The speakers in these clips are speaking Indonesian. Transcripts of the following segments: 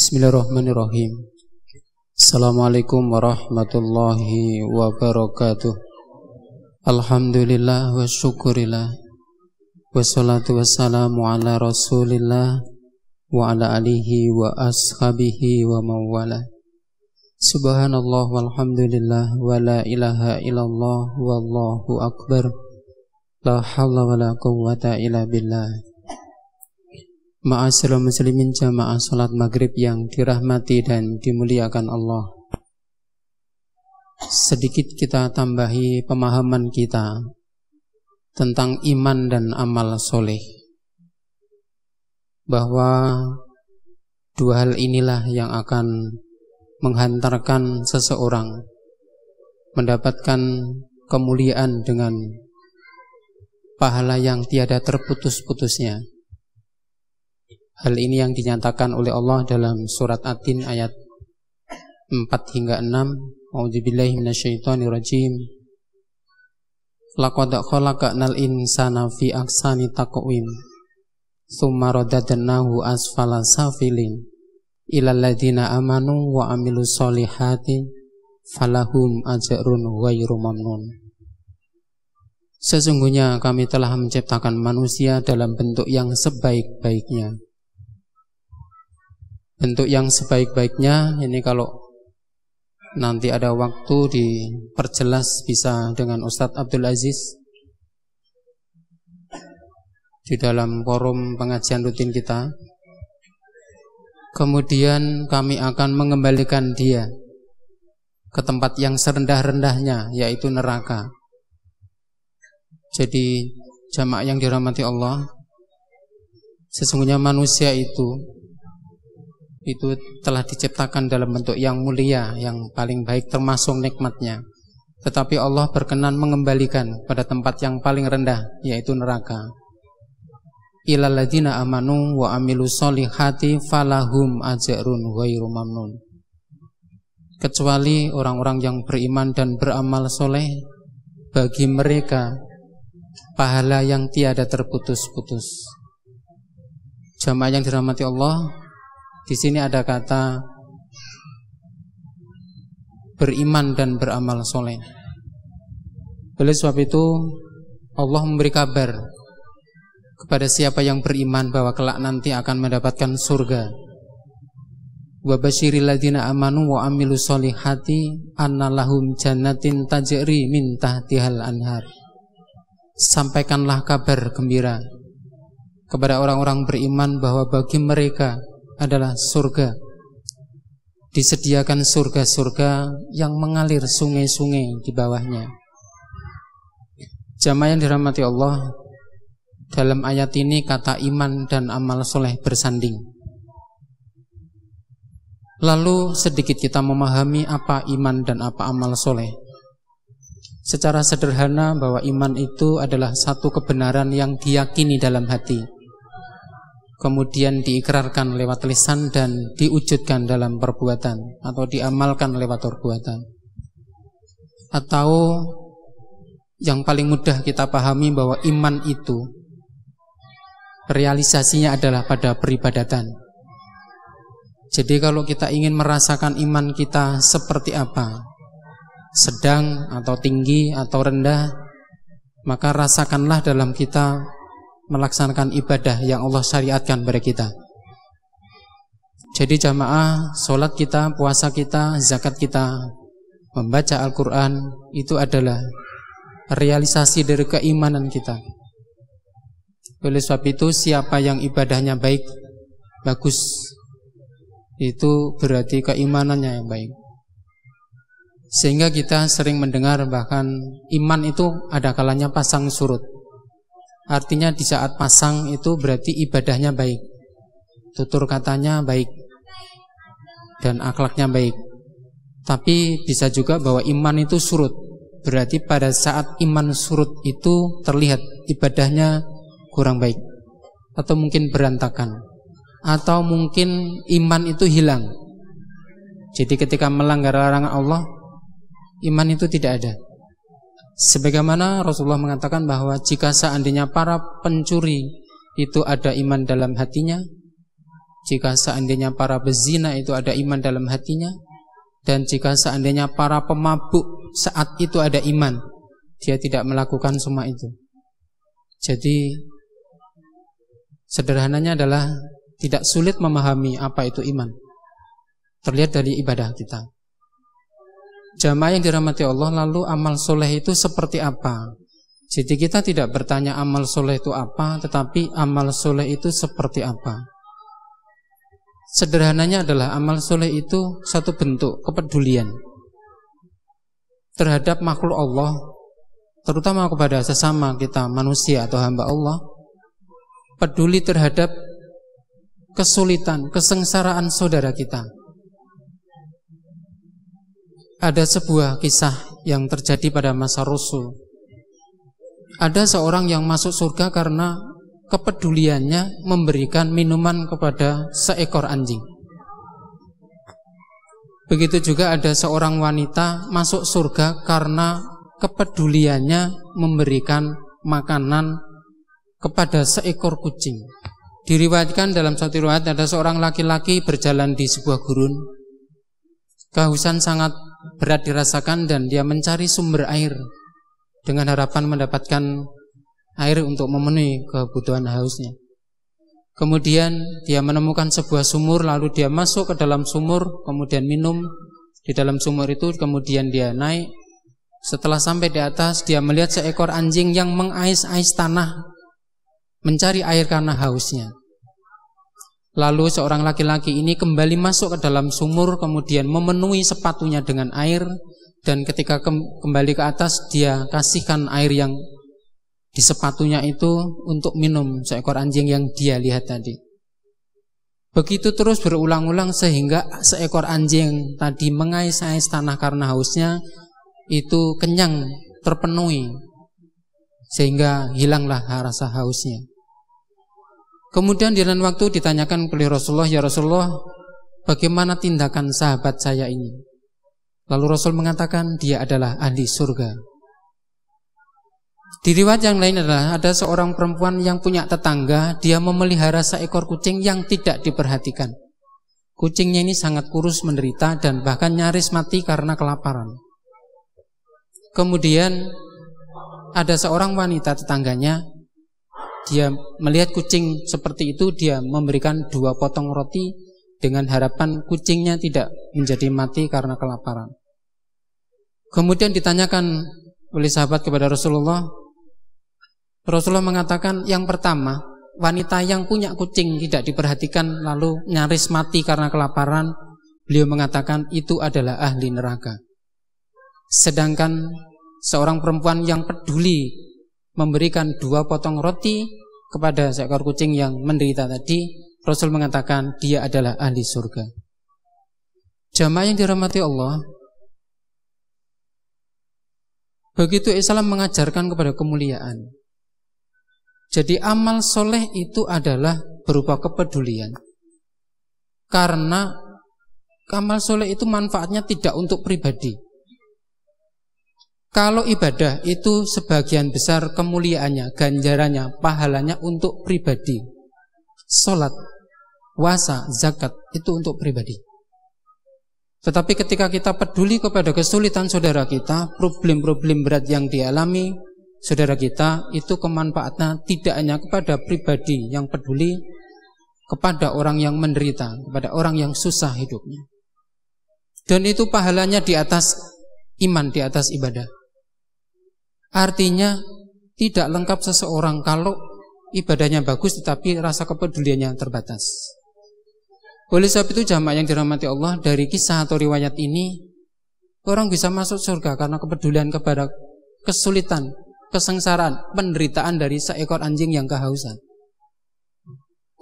Bismillahirrahmanirrahim. Assalamualaikum warahmatullahi wabarakatuh. Alhamdulillah wa syukurillah. Wassalatu wassalamu ala rasulillah wa ala alihi wa ashabihi wa mawala. Subhanallah walhamdulillah wa la ilaha illallah wallahu akbar. La halla wa la quwwata illa billah. Ma'asyiral muslimin jamaah salat maghrib yang dirahmati dan dimuliakan Allah. Sedikit kita tambahi pemahaman kita tentang iman dan amal soleh. Bahwa dua hal inilah yang akan menghantarkan seseorang mendapatkan kemuliaan dengan pahala yang tiada terputus-putusnya Hal ini yang dinyatakan oleh Allah dalam surat At-Tin ayat 4 hingga 6. A'udzubillahi minasyaitonirrajim. Laqad khalaqnal insana fi aksani taqwim. Tsumma radadnahu asfala safilin. Ilal ladina amanu wa amilu solihati falahum ajarun ghairu mamnun. Sesungguhnya kami telah menciptakan manusia dalam bentuk yang sebaik-baiknya bentuk yang sebaik-baiknya ini kalau nanti ada waktu diperjelas bisa dengan Ustadz Abdul Aziz di dalam forum pengajian rutin kita. Kemudian kami akan mengembalikan dia ke tempat yang serendah-rendahnya yaitu neraka. Jadi jamaah yang dirahmati Allah sesungguhnya manusia itu itu telah diciptakan dalam bentuk yang mulia, yang paling baik termasuk nikmatnya. Tetapi Allah berkenan mengembalikan pada tempat yang paling rendah, yaitu neraka. Ilaladina amanu wa amilu solihati falahum ajarun mamnun. Kecuali orang-orang yang beriman dan beramal soleh, bagi mereka pahala yang tiada terputus-putus. Jamaah yang dirahmati Allah, di sini ada kata beriman dan beramal soleh. Oleh sebab itu Allah memberi kabar kepada siapa yang beriman bahwa kelak nanti akan mendapatkan surga. Wa amanu wa amilu solihati anna lahum jannatin tajri min tahtihal anhar. Sampaikanlah kabar gembira kepada orang-orang beriman bahwa bagi mereka adalah surga. Disediakan surga-surga yang mengalir sungai-sungai di bawahnya. Jamaah yang dirahmati Allah, dalam ayat ini kata iman dan amal soleh bersanding. Lalu sedikit kita memahami apa iman dan apa amal soleh. Secara sederhana bahwa iman itu adalah satu kebenaran yang diyakini dalam hati kemudian diikrarkan lewat lisan dan diwujudkan dalam perbuatan atau diamalkan lewat perbuatan. Atau yang paling mudah kita pahami bahwa iman itu realisasinya adalah pada peribadatan. Jadi kalau kita ingin merasakan iman kita seperti apa, sedang atau tinggi atau rendah, maka rasakanlah dalam kita melaksanakan ibadah yang Allah syariatkan pada kita. Jadi jamaah, sholat kita, puasa kita, zakat kita, membaca Al-Quran itu adalah realisasi dari keimanan kita. Oleh sebab itu siapa yang ibadahnya baik, bagus, itu berarti keimanannya yang baik. Sehingga kita sering mendengar bahkan iman itu ada kalanya pasang surut. Artinya di saat pasang itu berarti ibadahnya baik. Tutur katanya baik. Dan akhlaknya baik. Tapi bisa juga bahwa iman itu surut. Berarti pada saat iman surut itu terlihat ibadahnya kurang baik. Atau mungkin berantakan. Atau mungkin iman itu hilang. Jadi ketika melanggar larangan Allah, iman itu tidak ada. Sebagaimana Rasulullah mengatakan bahwa jika seandainya para pencuri itu ada iman dalam hatinya, jika seandainya para bezina itu ada iman dalam hatinya, dan jika seandainya para pemabuk saat itu ada iman, dia tidak melakukan semua itu. Jadi sederhananya adalah tidak sulit memahami apa itu iman. Terlihat dari ibadah kita jamaah yang dirahmati Allah lalu amal soleh itu seperti apa? Jadi kita tidak bertanya amal soleh itu apa, tetapi amal soleh itu seperti apa. Sederhananya adalah amal soleh itu satu bentuk kepedulian terhadap makhluk Allah, terutama kepada sesama kita manusia atau hamba Allah, peduli terhadap kesulitan, kesengsaraan saudara kita ada sebuah kisah yang terjadi pada masa Rasul. Ada seorang yang masuk surga karena kepeduliannya memberikan minuman kepada seekor anjing. Begitu juga ada seorang wanita masuk surga karena kepeduliannya memberikan makanan kepada seekor kucing. Diriwayatkan dalam satu riwayat ada seorang laki-laki berjalan di sebuah gurun. Kehausan sangat berat dirasakan dan dia mencari sumber air dengan harapan mendapatkan air untuk memenuhi kebutuhan hausnya. Kemudian dia menemukan sebuah sumur lalu dia masuk ke dalam sumur kemudian minum di dalam sumur itu kemudian dia naik setelah sampai di atas dia melihat seekor anjing yang mengais-ais tanah mencari air karena hausnya. Lalu seorang laki-laki ini kembali masuk ke dalam sumur kemudian memenuhi sepatunya dengan air dan ketika kembali ke atas dia kasihkan air yang di sepatunya itu untuk minum seekor anjing yang dia lihat tadi. Begitu terus berulang-ulang sehingga seekor anjing tadi mengais-ais tanah karena hausnya itu kenyang terpenuhi sehingga hilanglah rasa hausnya. Kemudian di lain waktu ditanyakan oleh Rasulullah, "Ya Rasulullah, bagaimana tindakan sahabat saya ini?" Lalu Rasul mengatakan, "Dia adalah ahli surga." Di riwayat yang lain adalah ada seorang perempuan yang punya tetangga, dia memelihara seekor kucing yang tidak diperhatikan. Kucingnya ini sangat kurus menderita dan bahkan nyaris mati karena kelaparan. Kemudian ada seorang wanita tetangganya dia melihat kucing seperti itu dia memberikan dua potong roti dengan harapan kucingnya tidak menjadi mati karena kelaparan. Kemudian ditanyakan oleh sahabat kepada Rasulullah, Rasulullah mengatakan yang pertama, wanita yang punya kucing tidak diperhatikan lalu nyaris mati karena kelaparan, beliau mengatakan itu adalah ahli neraka. Sedangkan seorang perempuan yang peduli memberikan dua potong roti kepada seekor kucing yang menderita tadi, Rasul mengatakan dia adalah ahli surga. Jamaah yang dirahmati Allah, begitu Islam mengajarkan kepada kemuliaan. Jadi amal soleh itu adalah berupa kepedulian. Karena amal soleh itu manfaatnya tidak untuk pribadi, kalau ibadah itu sebagian besar kemuliaannya, ganjarannya, pahalanya untuk pribadi. Salat, puasa, zakat itu untuk pribadi. Tetapi ketika kita peduli kepada kesulitan saudara kita, problem-problem berat yang dialami saudara kita, itu kemanfaatnya tidak hanya kepada pribadi yang peduli, kepada orang yang menderita, kepada orang yang susah hidupnya. Dan itu pahalanya di atas iman, di atas ibadah. Artinya tidak lengkap seseorang kalau ibadahnya bagus tetapi rasa kepeduliannya terbatas. Oleh sebab itu jamaah yang dirahmati Allah dari kisah atau riwayat ini orang bisa masuk surga karena kepedulian kepada kesulitan, kesengsaraan, penderitaan dari seekor anjing yang kehausan.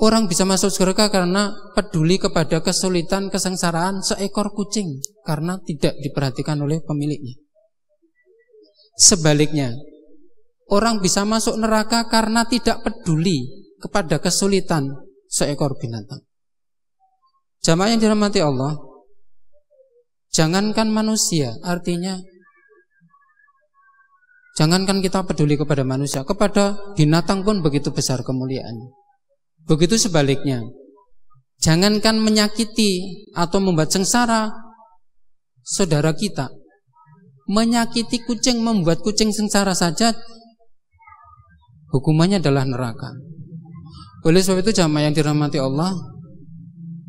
Orang bisa masuk surga karena peduli kepada kesulitan, kesengsaraan seekor kucing karena tidak diperhatikan oleh pemiliknya. Sebaliknya, orang bisa masuk neraka karena tidak peduli kepada kesulitan seekor binatang. Jamaah yang dirahmati Allah, jangankan manusia, artinya jangankan kita peduli kepada manusia, kepada binatang pun begitu besar kemuliaannya. Begitu sebaliknya, jangankan menyakiti atau membuat sengsara saudara kita, menyakiti kucing, membuat kucing sengsara saja, hukumannya adalah neraka. Oleh sebab itu jamaah yang dirahmati Allah,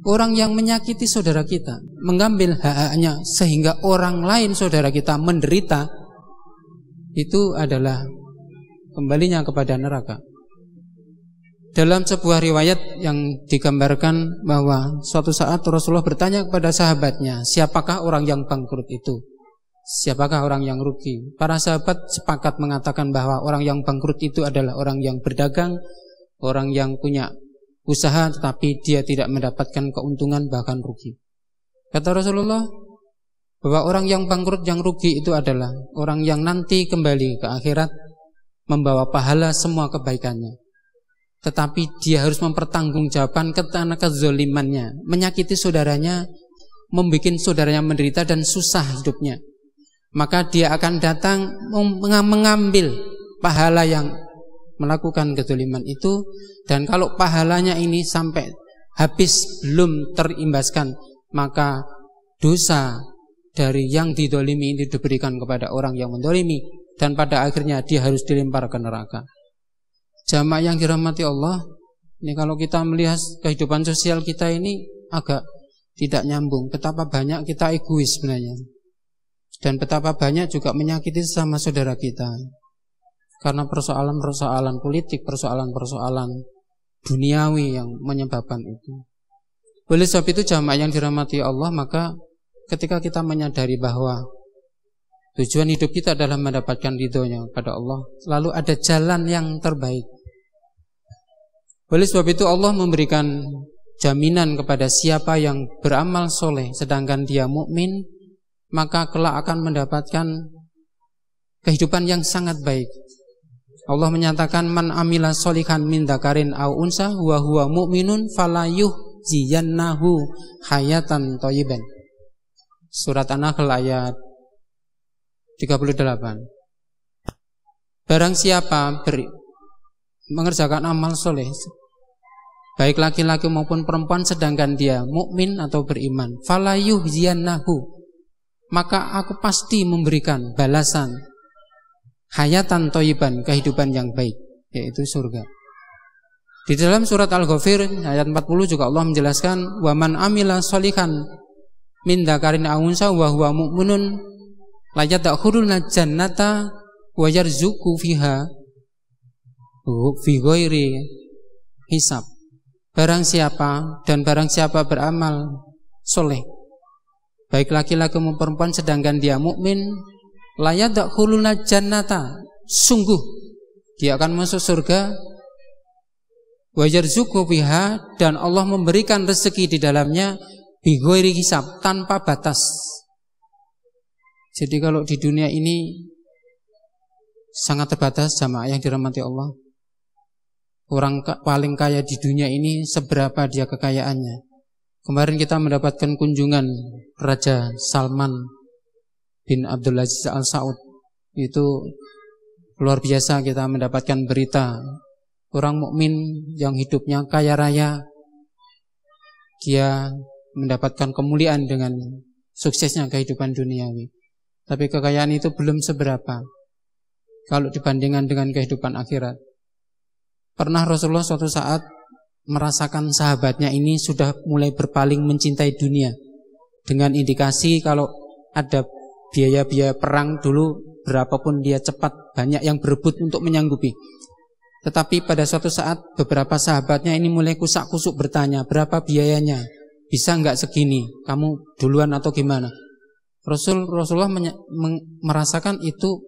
orang yang menyakiti saudara kita, mengambil hak-haknya sehingga orang lain saudara kita menderita, itu adalah kembalinya kepada neraka. Dalam sebuah riwayat yang digambarkan bahwa suatu saat Rasulullah bertanya kepada sahabatnya, "Siapakah orang yang bangkrut itu?" Siapakah orang yang rugi? Para sahabat sepakat mengatakan bahwa orang yang bangkrut itu adalah orang yang berdagang, orang yang punya usaha tetapi dia tidak mendapatkan keuntungan bahkan rugi. Kata Rasulullah bahwa orang yang bangkrut yang rugi itu adalah orang yang nanti kembali ke akhirat membawa pahala semua kebaikannya. Tetapi dia harus mempertanggungjawabkan ketana kezolimannya, menyakiti saudaranya, membuat saudaranya menderita dan susah hidupnya maka dia akan datang mengambil pahala yang melakukan kezuliman itu dan kalau pahalanya ini sampai habis belum terimbaskan maka dosa dari yang didolimi ini diberikan kepada orang yang mendolimi dan pada akhirnya dia harus dilempar ke neraka jamaah yang dirahmati Allah ini kalau kita melihat kehidupan sosial kita ini agak tidak nyambung betapa banyak kita egois sebenarnya dan betapa banyak juga menyakiti sesama saudara kita. Karena persoalan-persoalan politik, persoalan-persoalan duniawi yang menyebabkan itu. Oleh sebab itu jamaah yang dirahmati Allah maka ketika kita menyadari bahwa tujuan hidup kita adalah mendapatkan ridhonya pada Allah lalu ada jalan yang terbaik oleh sebab itu Allah memberikan jaminan kepada siapa yang beramal soleh sedangkan dia mukmin maka kelak akan mendapatkan kehidupan yang sangat baik. Allah menyatakan man amila solihan min dakarin au unsa huwa huwa mu'minun falayuh ziyannahu hayatan toyiben. Surat An-Nahl ayat 38. Barang siapa beri, mengerjakan amal soleh baik laki-laki maupun perempuan sedangkan dia mukmin atau beriman falayuh ziyannahu maka aku pasti memberikan balasan hayatan toyiban, kehidupan yang baik, yaitu surga. Di dalam surat Al-Ghafir ayat 40 juga Allah menjelaskan waman amila solihan min dzakarin awunsa wa huwa mu'minun la yadkhuluna jannata wa yarzuqu fiha fi ghairi hisab. Barang siapa dan barang siapa beramal soleh baik laki-laki maupun perempuan sedangkan dia mukmin tak huluna jannata sungguh dia akan masuk surga wajar zuku biha dan Allah memberikan rezeki di dalamnya bigoiri hisab tanpa batas jadi kalau di dunia ini sangat terbatas jamaah yang dirahmati Allah orang paling kaya di dunia ini seberapa dia kekayaannya Kemarin kita mendapatkan kunjungan Raja Salman bin Abdul Aziz Al Saud. Itu luar biasa kita mendapatkan berita orang mukmin yang hidupnya kaya raya. Dia mendapatkan kemuliaan dengan suksesnya kehidupan duniawi. Tapi kekayaan itu belum seberapa kalau dibandingkan dengan kehidupan akhirat. Pernah Rasulullah suatu saat merasakan sahabatnya ini sudah mulai berpaling mencintai dunia dengan indikasi kalau ada biaya-biaya perang dulu berapapun dia cepat banyak yang berebut untuk menyanggupi tetapi pada suatu saat beberapa sahabatnya ini mulai kusak-kusuk bertanya berapa biayanya bisa nggak segini kamu duluan atau gimana Rasul Rasulullah merasakan itu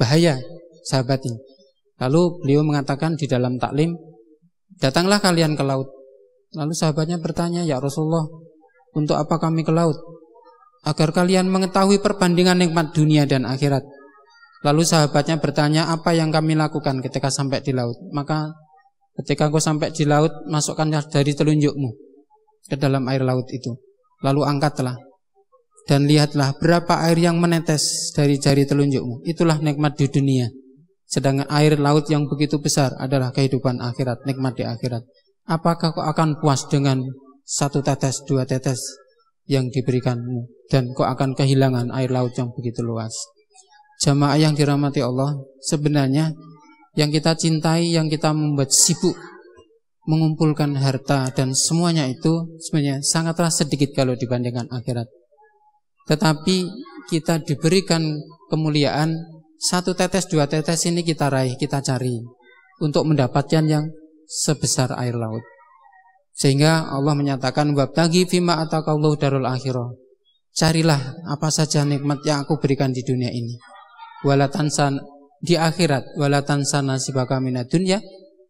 bahaya sahabatnya. lalu beliau mengatakan di dalam taklim Datanglah kalian ke laut. Lalu sahabatnya bertanya, "Ya Rasulullah, untuk apa kami ke laut?" Agar kalian mengetahui perbandingan nikmat dunia dan akhirat. Lalu sahabatnya bertanya, "Apa yang kami lakukan ketika sampai di laut?" Maka ketika kau sampai di laut, masukkanlah dari telunjukmu ke dalam air laut itu. Lalu angkatlah dan lihatlah berapa air yang menetes dari jari telunjukmu. Itulah nikmat di dunia. Sedangkan air laut yang begitu besar adalah kehidupan akhirat, nikmat di akhirat. Apakah kau akan puas dengan satu tetes, dua tetes yang diberikanmu? Dan kau akan kehilangan air laut yang begitu luas. Jamaah yang dirahmati Allah, sebenarnya yang kita cintai, yang kita membuat sibuk mengumpulkan harta dan semuanya itu sebenarnya sangatlah sedikit kalau dibandingkan akhirat. Tetapi kita diberikan kemuliaan satu tetes, dua tetes ini kita raih, kita cari untuk mendapatkan yang sebesar air laut. Sehingga Allah menyatakan wabtagi fima atakallahu darul akhirah. Carilah apa saja nikmat yang aku berikan di dunia ini. Walatansan di akhirat walatansan nasibaka minad dunya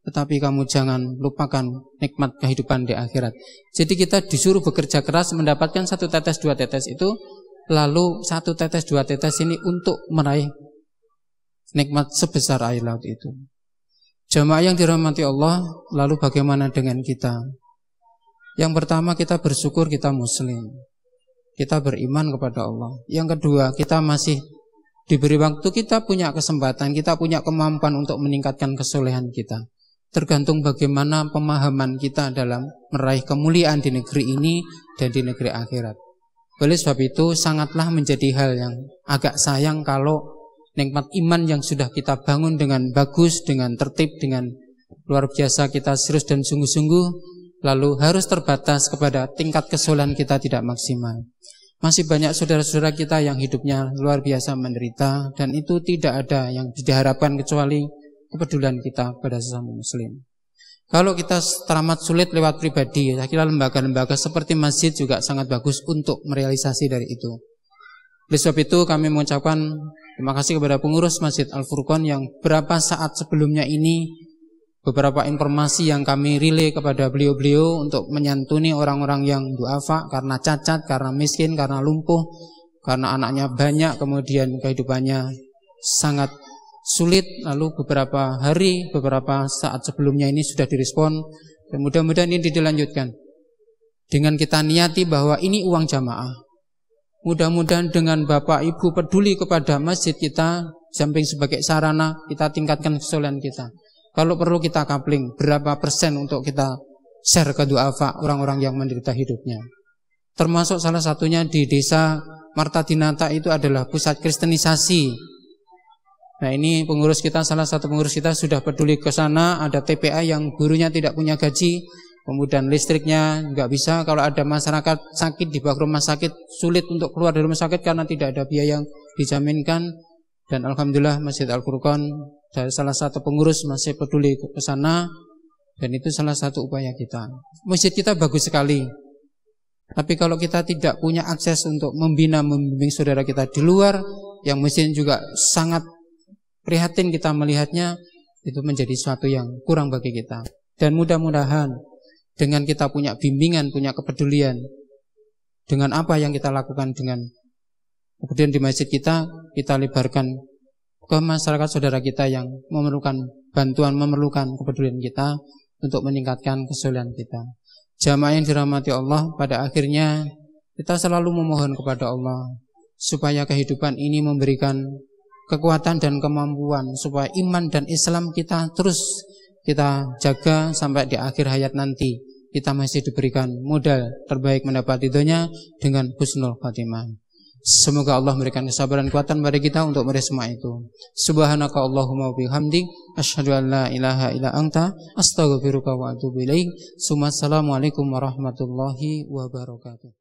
tetapi kamu jangan lupakan nikmat kehidupan di akhirat. Jadi kita disuruh bekerja keras mendapatkan satu tetes dua tetes itu, lalu satu tetes dua tetes ini untuk meraih nikmat sebesar air laut itu. Jamaah yang dirahmati Allah, lalu bagaimana dengan kita? Yang pertama kita bersyukur kita muslim. Kita beriman kepada Allah. Yang kedua, kita masih diberi waktu kita punya kesempatan, kita punya kemampuan untuk meningkatkan kesolehan kita. Tergantung bagaimana pemahaman kita dalam meraih kemuliaan di negeri ini dan di negeri akhirat. Oleh sebab itu sangatlah menjadi hal yang agak sayang kalau nikmat iman yang sudah kita bangun dengan bagus, dengan tertib, dengan luar biasa kita serius dan sungguh-sungguh, lalu harus terbatas kepada tingkat kesulitan kita tidak maksimal. Masih banyak saudara-saudara kita yang hidupnya luar biasa menderita dan itu tidak ada yang diharapkan kecuali kepedulian kita pada sesama muslim. Kalau kita teramat sulit lewat pribadi, saya kira lembaga-lembaga seperti masjid juga sangat bagus untuk merealisasi dari itu. Oleh sebab itu kami mengucapkan terima kasih kepada pengurus Masjid al Furqon yang berapa saat sebelumnya ini beberapa informasi yang kami relay kepada beliau-beliau untuk menyantuni orang-orang yang duafa karena cacat, karena miskin, karena lumpuh, karena anaknya banyak kemudian kehidupannya sangat sulit lalu beberapa hari, beberapa saat sebelumnya ini sudah direspon dan mudah-mudahan ini dilanjutkan dengan kita niati bahwa ini uang jamaah Mudah-mudahan dengan Bapak Ibu peduli kepada masjid kita, samping sebagai sarana kita tingkatkan kesolehan kita. Kalau perlu kita kapling berapa persen untuk kita share ke duafa orang-orang yang menderita hidupnya. Termasuk salah satunya di desa Marta Dinata itu adalah pusat kristenisasi. Nah ini pengurus kita, salah satu pengurus kita sudah peduli ke sana, ada TPA yang gurunya tidak punya gaji, kemudian listriknya nggak bisa kalau ada masyarakat sakit di bawah rumah sakit sulit untuk keluar dari rumah sakit karena tidak ada biaya yang dijaminkan dan alhamdulillah Masjid Al Qurqan dari salah satu pengurus masih peduli ke sana dan itu salah satu upaya kita. Masjid kita bagus sekali. Tapi kalau kita tidak punya akses untuk membina membimbing saudara kita di luar yang masjid juga sangat prihatin kita melihatnya itu menjadi suatu yang kurang bagi kita. Dan mudah-mudahan dengan kita punya bimbingan, punya kepedulian dengan apa yang kita lakukan dengan kemudian di masjid kita kita lebarkan ke masyarakat saudara kita yang memerlukan bantuan, memerlukan kepedulian kita untuk meningkatkan kesulitan kita. Jamaah yang dirahmati Allah pada akhirnya kita selalu memohon kepada Allah supaya kehidupan ini memberikan kekuatan dan kemampuan supaya iman dan Islam kita terus kita jaga sampai di akhir hayat nanti kita masih diberikan modal terbaik mendapat ridhonya dengan husnul khatimah. Semoga Allah memberikan kesabaran kekuatan pada kita untuk meraih itu. Subhanaka Allahumma bihamdik asyhadu an la ilaha illa anta astaghfiruka wa atubu ilaik. Assalamualaikum warahmatullahi wabarakatuh.